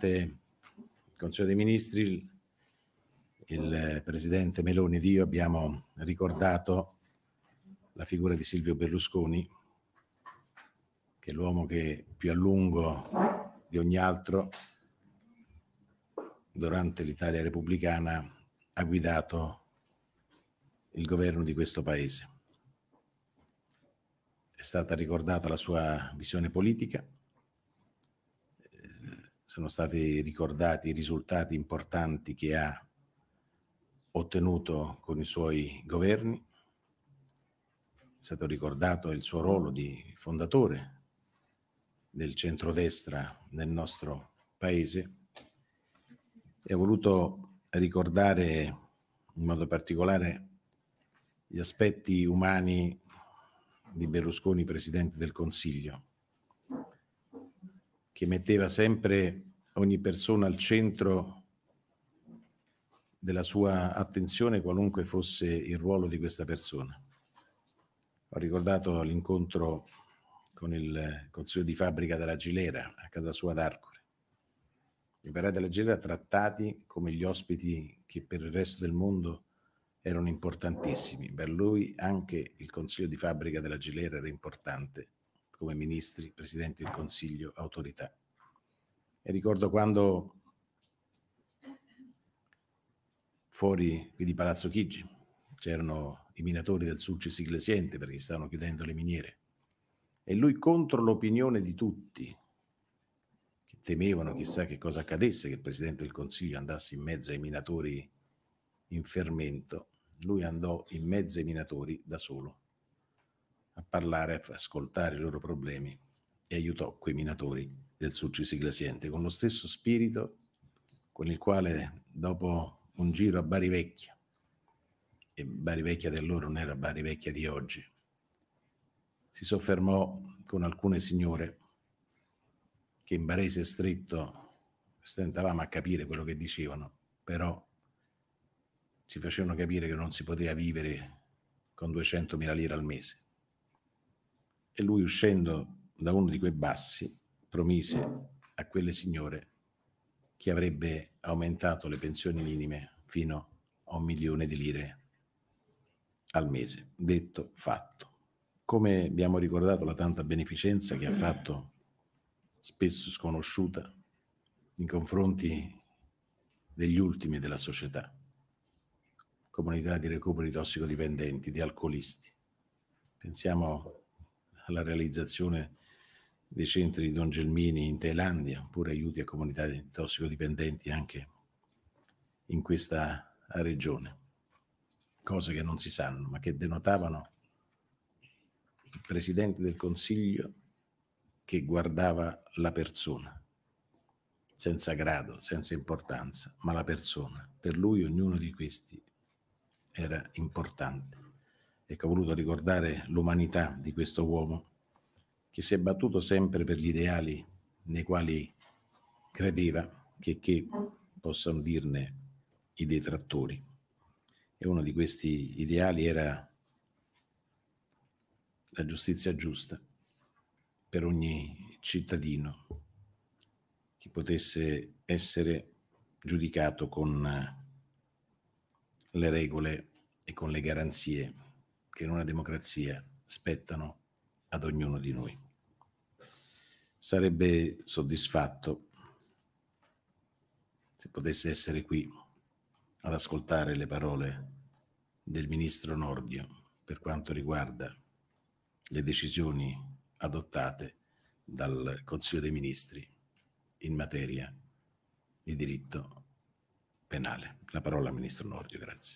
il Consiglio dei Ministri, il Presidente Meloni ed io abbiamo ricordato la figura di Silvio Berlusconi, che è l'uomo che più a lungo di ogni altro durante l'Italia repubblicana ha guidato il governo di questo paese. È stata ricordata la sua visione politica sono stati ricordati i risultati importanti che ha ottenuto con i suoi governi, è stato ricordato il suo ruolo di fondatore del centrodestra nel nostro paese e ho voluto ricordare in modo particolare gli aspetti umani di Berlusconi Presidente del Consiglio che metteva sempre ogni persona al centro della sua attenzione, qualunque fosse il ruolo di questa persona. Ho ricordato l'incontro con il consiglio di fabbrica della Gilera a casa sua ad Arcore. I operai della Gilera trattati come gli ospiti che per il resto del mondo erano importantissimi. Per lui anche il consiglio di fabbrica della Gilera era importante come ministri, presidenti del Consiglio, autorità. E ricordo quando fuori qui di Palazzo Chigi c'erano i minatori del Sulcis Iglesiente perché stavano chiudendo le miniere e lui contro l'opinione di tutti che temevano chissà che cosa accadesse che il presidente del consiglio andasse in mezzo ai minatori in fermento lui andò in mezzo ai minatori da solo parlare, ascoltare i loro problemi e aiutò quei minatori del Sulcis Iglesiente con lo stesso spirito con il quale dopo un giro a Bari Vecchia, e Bari Vecchia di dell'oro non era Bari Vecchia di oggi, si soffermò con alcune signore che in barese stretto stentavamo a capire quello che dicevano, però ci facevano capire che non si poteva vivere con 200.000 lire al mese, e lui uscendo da uno di quei bassi promise a quelle signore che avrebbe aumentato le pensioni minime fino a un milione di lire al mese. Detto, fatto. Come abbiamo ricordato la tanta beneficenza che ha fatto, spesso sconosciuta, nei confronti degli ultimi della società, comunità di recupero di tossicodipendenti, di alcolisti. Pensiamo alla realizzazione dei centri di Don Gelmini in Thailandia, oppure aiuti a comunità di tossicodipendenti anche in questa regione. Cose che non si sanno, ma che denotavano il Presidente del Consiglio che guardava la persona, senza grado, senza importanza, ma la persona. Per lui ognuno di questi era importante e che ho voluto ricordare l'umanità di questo uomo, che si è battuto sempre per gli ideali nei quali credeva che, che possano dirne i detrattori. E uno di questi ideali era la giustizia giusta per ogni cittadino che potesse essere giudicato con le regole e con le garanzie che in una democrazia spettano ad ognuno di noi. Sarebbe soddisfatto se potesse essere qui ad ascoltare le parole del ministro Nordio per quanto riguarda le decisioni adottate dal Consiglio dei Ministri in materia di diritto penale. La parola al ministro Nordio, grazie.